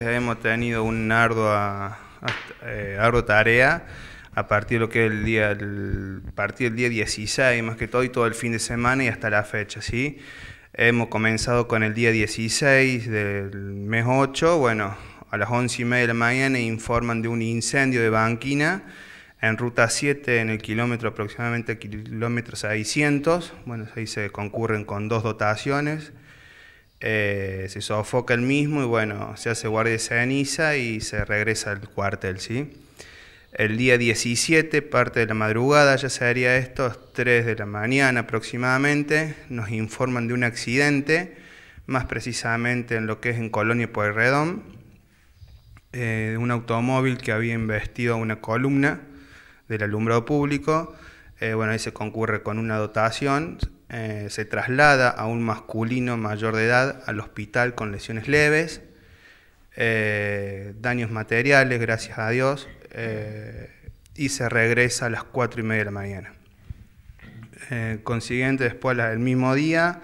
Hemos tenido una ardua, eh, tarea a partir de lo que el día, partir del día 16 más que todo y todo el fin de semana y hasta la fecha, ¿sí? Hemos comenzado con el día 16 del mes 8, bueno, a las 11 y media de la mañana informan de un incendio de banquina en ruta 7 en el kilómetro aproximadamente kilómetro 600, bueno, ahí se concurren con dos dotaciones, eh, se sofoca el mismo y bueno, se hace guardia de ceniza y se regresa al cuartel, ¿sí? El día 17, parte de la madrugada, ya sería esto, 3 de la mañana aproximadamente, nos informan de un accidente, más precisamente en lo que es en Colonia Pueyrredón, eh, de un automóvil que había investido una columna del alumbrado público. Eh, bueno, ahí se concurre con una dotación, eh, se traslada a un masculino mayor de edad al hospital con lesiones leves, eh, daños materiales, gracias a Dios, eh, y se regresa a las 4 y media de la mañana. consiguiente, después del mismo día,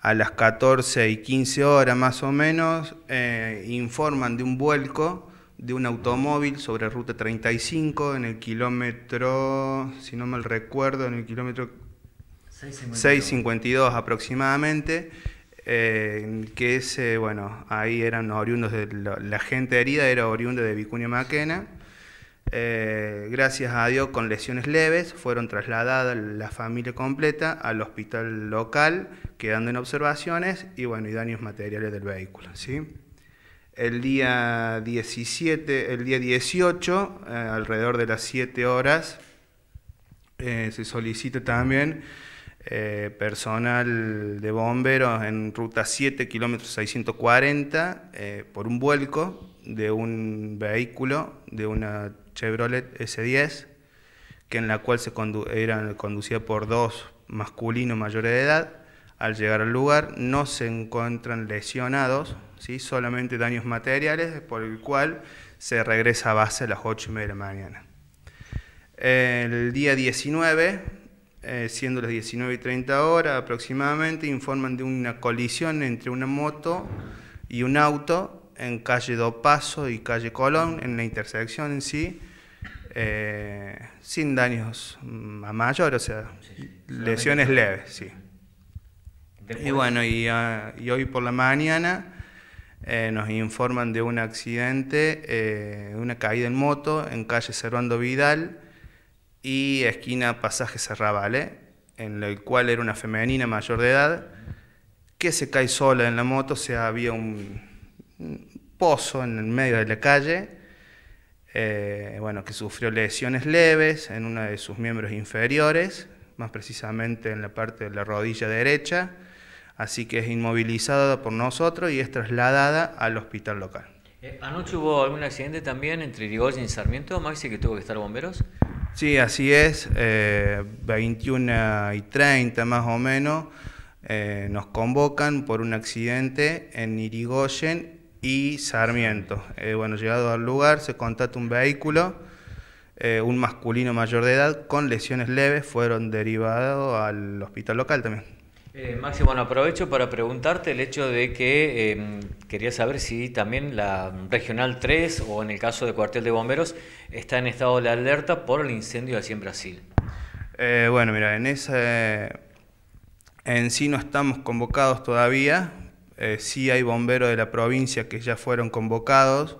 a las 14 y 15 horas más o menos, informan de un vuelco de un automóvil sobre Ruta 35 en el kilómetro, si no mal recuerdo, en el kilómetro 6.52 aproximadamente, eh, que es, eh, bueno, ahí eran oriundos de la, gente herida, era oriunda de Vicuña Maquena. Eh, gracias a Dios, con lesiones leves, fueron trasladadas la familia completa al hospital local, quedando en observaciones y, bueno, y daños materiales del vehículo. ¿sí? El día 17, el día 18, alrededor de las 7 horas, se solicita también eh, personal de bomberos en ruta 7, kilómetros 640, eh, por un vuelco de un vehículo, de una Chevrolet S10, que en la cual se conducía conducida por dos masculinos mayores de edad. Al llegar al lugar no se encuentran lesionados, ¿sí? solamente daños materiales, por el cual se regresa a base a las 8 y media de la mañana. El día 19 eh, siendo las 19 y 30 horas aproximadamente, informan de una colisión entre una moto y un auto en calle Do Paso y calle Colón, en la intersección en sí, eh, sin daños mm, a mayor, o sea, lesiones leves, sí. Y bueno, ah, y, hoy por la mañana eh, nos informan de un accidente, una caída en moto en calle Cervando Vidal, y esquina Pasaje Cerravalle, en el cual era una femenina mayor de edad, que se cae sola en la moto, o sea, había un pozo en el medio de la calle, eh, bueno, que sufrió lesiones leves en uno de sus miembros inferiores, más precisamente en la parte de la rodilla derecha, así que es inmovilizada por nosotros y es trasladada al hospital local. Eh, ¿Anoche hubo algún accidente también entre Rigoyen y Sarmiento, Maxi, que tuvo que estar bomberos? Sí, así es. 21 eh, y 30 más o menos eh, nos convocan por un accidente en Irigoyen y Sarmiento. Eh, bueno, llegado al lugar se contrata un vehículo, un masculino mayor de edad con lesiones leves, fueron derivados al hospital local también. Eh, Máximo, bueno, aprovecho para preguntarte el hecho de que Quería saber si también la Regional 3 o en el caso de Cuartel de Bomberos está en estado de alerta por el incendio de allí en Brasil. Eh, bueno, mira, en sí no estamos convocados todavía. Eh, sí hay bomberos de la provincia que ya fueron convocados.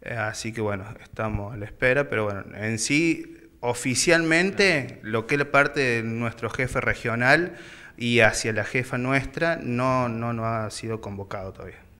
Eh, así que bueno, estamos a la espera. Pero bueno, en sí oficialmente lo que es la parte de nuestro jefe regional y hacia la jefa nuestra no, no, no ha sido convocado todavía.